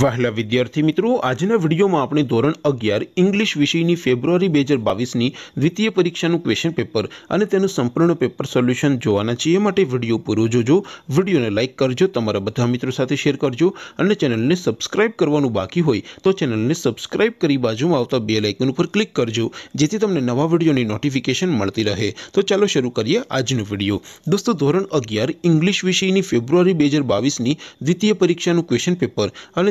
વહેલા વિદ્યાર્થી મિત્રો આજના વિડીયોમાં આપણે ધોરણ અગિયાર ઇંગ્લિશ વિષયની ફેબ્રુઆરી બે હજાર બાવીસની દ્વિતીય પરીક્ષાનું ક્વેશ્ચન પેપર અને તેનું સંપૂર્ણ પેપર સોલ્યુશન જોવાના છે એ માટે વિડીયો પૂરો જોજો વિડીયોને લાઇક કરજો તમારા બધા મિત્રો સાથે શેર કરજો અને ચેનલને સબસ્ક્રાઇબ કરવાનું બાકી હોય તો ચેનલને સબસ્ક્રાઇબ કરી બાજુમાં આવતા બે લાઇકન ઉપર ક્લિક કરજો જેથી તમને નવા વિડીયોની નોટિફિકેશન મળતી રહે તો ચાલો શરૂ કરીએ આજનો વિડીયો દોસ્તો ધોરણ અગિયાર ઇંગ્લિશ વિષયની ફેબ્રુઆરી બે હજાર બાવીસની દ્વિતીય પરીક્ષાનું ક્વેશ્ચન પેપર અને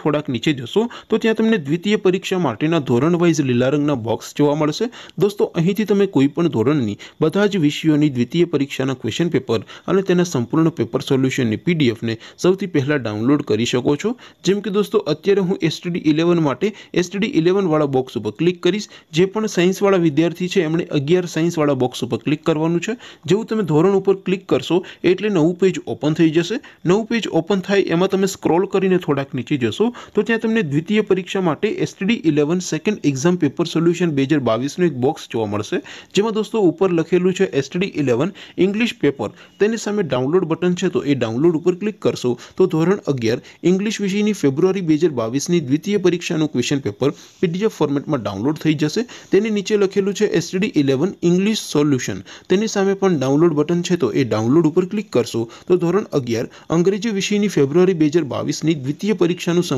થોડક નીચે જોસો તો ત્યાં તમને દ્વિતીય પરીક્ષા માટેનો ધોરણ વાઇઝ લીલા રંગનો બોક્સ જોવા મળશે દોસ્તો અહીંથી તમે કોઈપણ ધોરણની બધા જ વિષયોની દ્વિતીય પરીક્ષાના ક્વેશ્ચન પેપર અને તેના સંપૂર્ણ પેપર સોલ્યુશનની પીડીએફ ને સૌથી પહેલા ડાઉનલોડ કરી શકો છો જેમ કે દોસ્તો અત્યારે હું STD 11 માટે STD 11 વાળો બોક્સ ઉપર ક્લિક કરશો જે પણ સાયન્સ વાળો વિદ્યાર્થી છે એમને 11 સાયન્સ વાળો બોક્સ ઉપર ક્લિક કરવાનું છે જેવું તમે ધોરણ ઉપર ક્લિક કરશો એટલે નવું પેજ ઓપન થઈ જશે નવું પેજ ઓપન થાય એમાં તમે સ્ક્રોલ કરીને થોડક નીચે જજો તો કે તમને દ્વિતીય પરીક્ષા માટે STD 11 second exam paper solution 2022 નો એક બોક્સ જોવા મળશે જેમ કે દોસ્તો ઉપર લખેલું છે STD 11 ઇંગ્લિશ પેપર તેની સામે ડાઉનલોડ બટન છે તો એ ડાઉનલોડ ઉપર ક્લિક કરશો તો ધોરણ 11 ઇંગ્લિશ વિષયની ફેબ્રુઆરી 2022 ની દ્વિતીય પરીક્ષા નું ક્વેશ્ચન પેપર પીડીએફ ફોર્મેટમાં ડાઉનલોડ થઈ જશે તેની નીચે લખેલું છે STD 11 ઇંગ્લિશ સોલ્યુશન તેની સામે પણ ડાઉનલોડ બટન છે તો એ ડાઉનલોડ ઉપર ક્લિક કરશો તો ધોરણ 11 અંગ્રેજી વિષયની ફેબ્રુઆરી 2022 ની દ્વિતીય પરીક્ષા નું